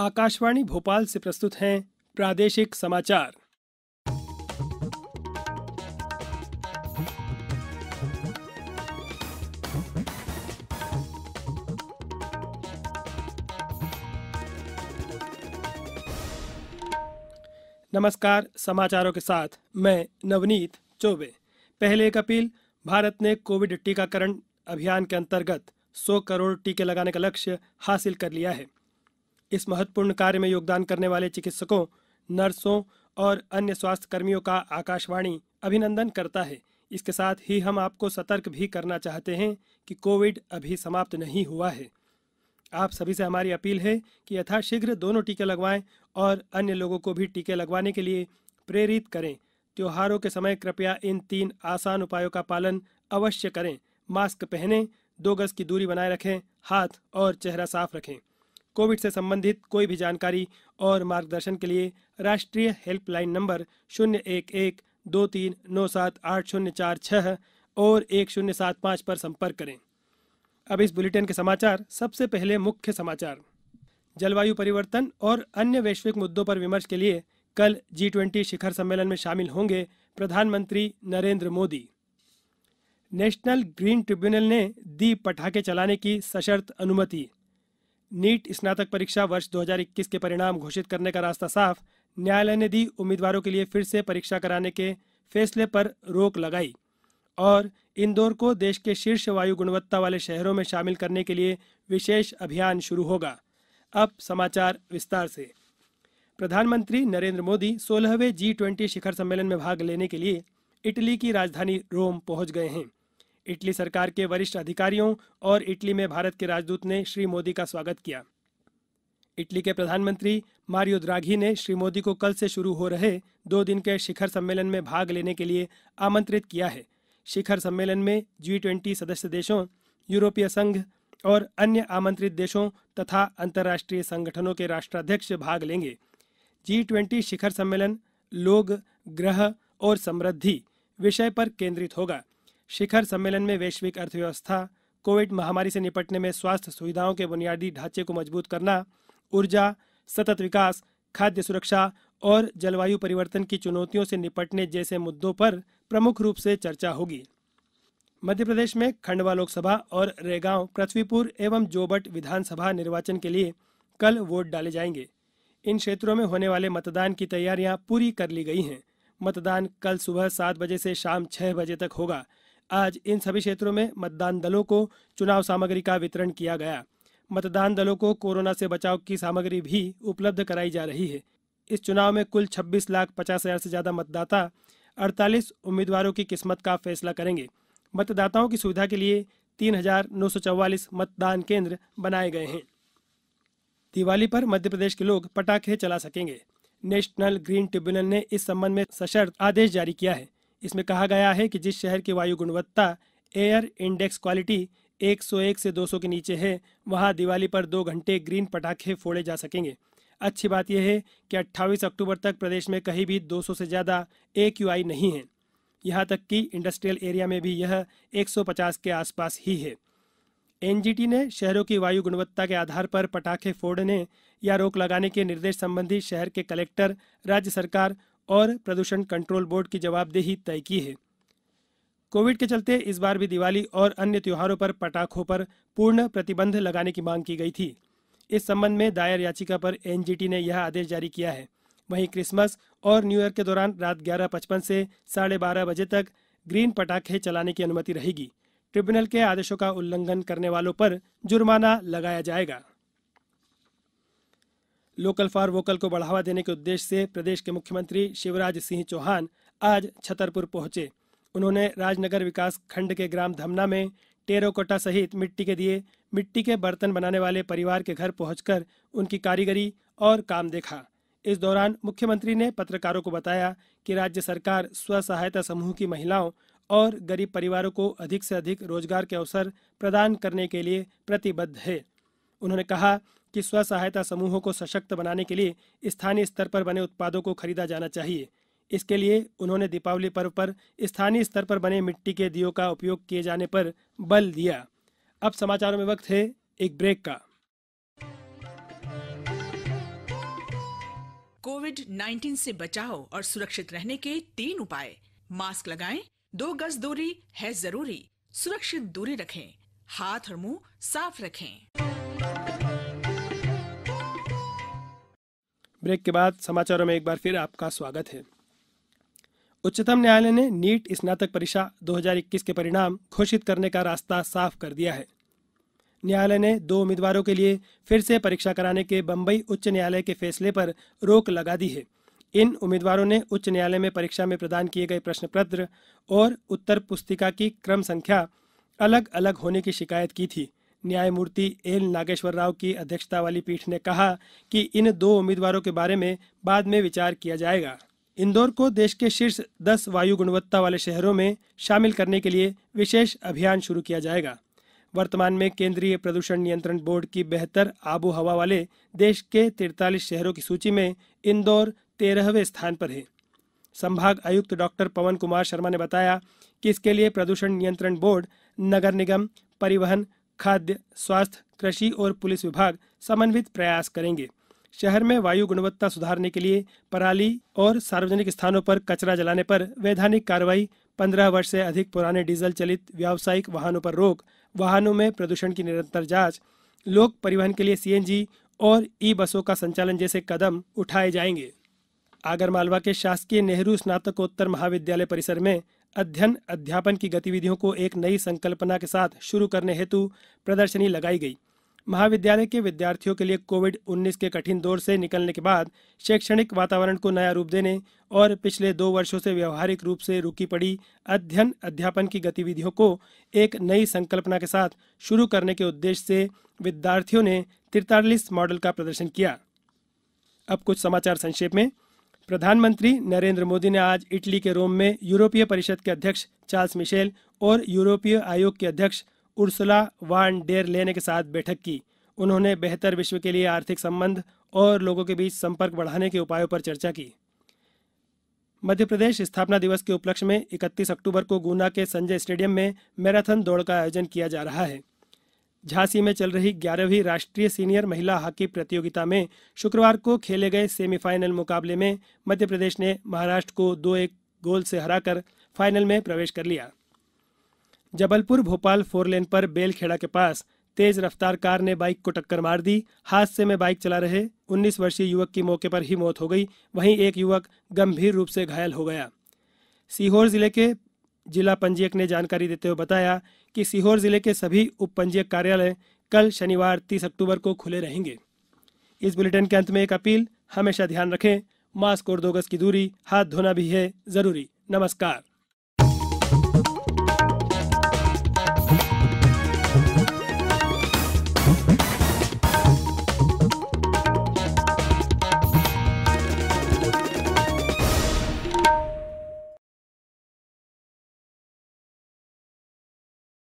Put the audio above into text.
आकाशवाणी भोपाल से प्रस्तुत हैं प्रादेशिक समाचार नमस्कार समाचारों के साथ मैं नवनीत चौबे पहले एक अपील भारत ने कोविड टीकाकरण अभियान के अंतर्गत 100 करोड़ टीके लगाने का लक्ष्य हासिल कर लिया है इस महत्वपूर्ण कार्य में योगदान करने वाले चिकित्सकों नर्सों और अन्य स्वास्थ्य कर्मियों का आकाशवाणी अभिनंदन करता है इसके साथ ही हम आपको सतर्क भी करना चाहते हैं कि कोविड अभी समाप्त नहीं हुआ है आप सभी से हमारी अपील है कि यथाशीघ्र दोनों टीके लगवाएं और अन्य लोगों को भी टीके लगवाने के लिए प्रेरित करें त्योहारों के समय कृपया इन तीन आसान उपायों का पालन अवश्य करें मास्क पहनें दो गज की दूरी बनाए रखें हाथ और चेहरा साफ रखें कोविड से संबंधित कोई भी जानकारी और मार्गदर्शन के लिए राष्ट्रीय हेल्पलाइन नंबर शून्य एक एक दो तीन नौ सात आठ शून्य चार छः और एक शून्य सात पाँच पर संपर्क करें अब इस बुलेटिन के समाचार सबसे पहले मुख्य समाचार जलवायु परिवर्तन और अन्य वैश्विक मुद्दों पर विमर्श के लिए कल जी ट्वेंटी शिखर सम्मेलन में शामिल होंगे प्रधानमंत्री Narendra Modi National Green Tribunal ने दी पटाखे चलाने की सशर्त अनुमति नीट स्नातक परीक्षा वर्ष 2021 के परिणाम घोषित करने का रास्ता साफ न्यायालय ने दी उम्मीदवारों के लिए फिर से परीक्षा कराने के फैसले पर रोक लगाई और इंदौर को देश के शीर्ष वायु गुणवत्ता वाले शहरों में शामिल करने के लिए विशेष अभियान शुरू होगा अब समाचार विस्तार से प्रधानमंत्री नरेंद्र मोदी सोलहवें जी ट्वेंटी शिखर सम्मेलन में भाग लेने के लिए इटली की राजधानी रोम पहुंच गए हैं इटली सरकार के वरिष्ठ अधिकारियों और इटली में भारत के राजदूत ने श्री मोदी का स्वागत किया इटली के प्रधानमंत्री मारियो द्राघी ने श्री मोदी को कल से शुरू हो रहे दो दिन के शिखर सम्मेलन में भाग लेने के लिए आमंत्रित किया है शिखर सम्मेलन में जी ट्वेंटी सदस्य देशों यूरोपीय संघ और अन्य आमंत्रित देशों तथा अंतर्राष्ट्रीय संगठनों के राष्ट्राध्यक्ष भाग लेंगे जी ट्वेंटी शिखर सम्मेलन लोग ग्रह और समृद्धि विषय पर केंद्रित होगा शिखर सम्मेलन में वैश्विक अर्थव्यवस्था कोविड महामारी से निपटने में स्वास्थ्य सुविधाओं के बुनियादी ढांचे को मजबूत करना ऊर्जा सतत विकास खाद्य सुरक्षा और जलवायु परिवर्तन की चुनौतियों से निपटने जैसे मुद्दों पर प्रमुख रूप से चर्चा होगी मध्य प्रदेश में खंडवा लोकसभा और रेगांव पृथ्वीपुर एवं जोबट विधानसभा निर्वाचन के लिए कल वोट डाले जाएंगे इन क्षेत्रों में होने वाले मतदान की तैयारियां पूरी कर ली गई हैं मतदान कल सुबह सात बजे से शाम छह बजे तक होगा आज इन सभी क्षेत्रों में मतदान दलों को चुनाव सामग्री का वितरण किया गया मतदान दलों को कोरोना से बचाव की सामग्री भी उपलब्ध कराई जा रही है इस चुनाव में कुल 26 लाख पचास हजार से ज्यादा मतदाता 48 उम्मीदवारों की किस्मत का फैसला करेंगे मतदाताओं की सुविधा के लिए तीन मतदान केंद्र बनाए गए हैं दिवाली पर मध्य प्रदेश के लोग पटाखे चला सकेंगे नेशनल ग्रीन ट्रिब्यूनल ने इस संबंध में सशर्त आदेश जारी किया है इसमें कहा गया है कि जिस शहर की वायु गुणवत्ता एयर इंडेक्स क्वालिटी 101 से 200 के नीचे है वहां दिवाली पर दो घंटे ग्रीन पटाखे फोड़े जा सकेंगे अच्छी बात यह है कि 28 अक्टूबर तक प्रदेश में कहीं भी 200 से ज़्यादा ए नहीं है यहाँ तक कि इंडस्ट्रियल एरिया में भी यह 150 के आसपास ही है एनजीटी ने शहरों की वायु गुणवत्ता के आधार पर पटाखे फोड़ने या रोक लगाने के निर्देश संबंधी शहर के कलेक्टर राज्य सरकार और प्रदूषण कंट्रोल बोर्ड की जवाबदेही तय की है कोविड के चलते इस बार भी दिवाली और अन्य त्योहारों पर पटाखों पर पूर्ण प्रतिबंध लगाने की मांग की गई थी इस संबंध में दायर याचिका पर एनजीटी ने यह आदेश जारी किया है वहीं क्रिसमस और न्यू ईयर के दौरान रात ग्यारह पचपन से साढ़े बारह बजे तक ग्रीन पटाखे चलाने की अनुमति रहेगी ट्रिब्यूनल के आदेशों का उल्लंघन करने वालों पर जुर्माना लगाया जाएगा लोकल फॉर वोकल को बढ़ावा देने के उद्देश्य से प्रदेश के मुख्यमंत्री शिवराज सिंह चौहान आज छतरपुर पहुंचे उन्होंने राजनगर विकास खंड के ग्राम धमना में टेरोकोटा सहित मिट्टी के दिए मिट्टी के बर्तन बनाने वाले परिवार के घर पहुंचकर उनकी कारीगरी और काम देखा इस दौरान मुख्यमंत्री ने पत्रकारों को बताया कि राज्य सरकार स्व सहायता समूह की महिलाओं और गरीब परिवारों को अधिक से अधिक रोजगार के अवसर प्रदान करने के लिए प्रतिबद्ध है उन्होंने कहा कि स्व सहायता समूहों को सशक्त बनाने के लिए स्थानीय स्तर पर बने उत्पादों को खरीदा जाना चाहिए इसके लिए उन्होंने दीपावली पर्व पर स्थानीय स्तर पर बने मिट्टी के दियो का उपयोग किए जाने पर बल दिया अब समाचारों में वक्त है एक ब्रेक का कोविड 19 से बचाव और सुरक्षित रहने के तीन उपाय मास्क लगाएं, दो गज दूरी है जरूरी सुरक्षित दूरी रखें हाथ और मुंह साफ रखें ब्रेक के बाद समाचारों में एक बार फिर आपका स्वागत है उच्चतम न्यायालय ने नीट स्नातक परीक्षा 2021 के परिणाम घोषित करने का रास्ता साफ कर दिया है न्यायालय ने दो उम्मीदवारों के लिए फिर से परीक्षा कराने के बम्बई उच्च न्यायालय के फैसले पर रोक लगा दी है इन उम्मीदवारों ने उच्च न्यायालय में परीक्षा में प्रदान किए गए प्रश्न पत्र और उत्तर पुस्तिका की क्रम संख्या अलग अलग होने की शिकायत की थी न्यायमूर्ति एल नागेश्वर राव की अध्यक्षता वाली पीठ ने कहा कि इन दो उम्मीदवारों के बारे में बाद में विचार किया जाएगा इंदौर को देश के शीर्ष दस वायु गुणवत्ता वाले शहरों में शामिल करने के लिए विशेष अभियान शुरू किया जाएगा वर्तमान में केंद्रीय प्रदूषण नियंत्रण बोर्ड की बेहतर आबो हवा वाले देश के तिरतालीस शहरों की सूची में इंदौर तेरहवें स्थान पर है संभाग आयुक्त डॉक्टर पवन कुमार शर्मा ने बताया कि इसके लिए प्रदूषण नियंत्रण बोर्ड नगर निगम परिवहन खाद्य स्वास्थ्य कृषि और पुलिस विभाग समन्वित प्रयास करेंगे शहर में वायु गुणवत्ता सुधारने के लिए पराली और सार्वजनिक स्थानों पर कचरा जलाने पर वैधानिक कार्रवाई पंद्रह वर्ष से अधिक पुराने डीजल चलित व्यावसायिक वाहनों पर रोक वाहनों में प्रदूषण की निरंतर जांच लोक परिवहन के लिए सीएनजी और ई बसों का संचालन जैसे कदम उठाए जाएंगे आगरमालवा के शासकीय नेहरू स्नातकोत्तर महाविद्यालय परिसर में अध्ययन अध्यापन की गतिविधियों को एक नई संकल्पना के साथ शुरू करने हेतु प्रदर्शनी लगाई गई महाविद्यालय के विद्यार्थियों के लिए कोविड 19 के कठिन दौर से निकलने के बाद शैक्षणिक वातावरण को नया रूप देने और पिछले दो वर्षों से व्यवहारिक रूप से रुकी पड़ी अध्ययन अध्यापन की गतिविधियों को एक नई संकल्पना के साथ शुरू करने के उद्देश्य से विद्यार्थियों ने तिरतालीस मॉडल का प्रदर्शन किया अब कुछ समाचार संक्षेप में प्रधानमंत्री नरेंद्र मोदी ने आज इटली के रोम में यूरोपीय परिषद के अध्यक्ष चार्ल्स मिशेल और यूरोपीय आयोग के अध्यक्ष उर्सुला वान डेर लेने के साथ बैठक की उन्होंने बेहतर विश्व के लिए आर्थिक संबंध और लोगों के बीच संपर्क बढ़ाने के उपायों पर चर्चा की मध्य प्रदेश स्थापना दिवस के उपलक्ष्य में 31 अक्टूबर को गुना के संजय स्टेडियम में मैराथन दौड़ का आयोजन किया जा रहा है झांसी में चल रही ग्यारहवीं राष्ट्रीय सीनियर महिला हॉकी प्रतियोगिता में शुक्रवार को खेले गए सेमीफाइनल मुकाबले में मध्य प्रदेश ने महाराष्ट्र को दो एक गोल से हराकर फाइनल में प्रवेश कर लिया जबलपुर भोपाल फोरलेन पर बेलखेड़ा के पास तेज रफ्तार कार ने बाइक को टक्कर मार दी हादसे में बाइक चला रहे 19 वर्षीय युवक की मौके पर ही मौत हो गई वहीं एक युवक गंभीर रूप से घायल हो गया सीहोर जिले के जिला पंजीयक ने जानकारी देते हुए बताया कि सीहोर जिले के सभी उप पंजीयक कार्यालय कल शनिवार तीस अक्टूबर को खुले रहेंगे इस बुलेटिन के अंत में एक अपील हमेशा ध्यान रखें मास्क और दो गज की दूरी हाथ धोना भी है जरूरी नमस्कार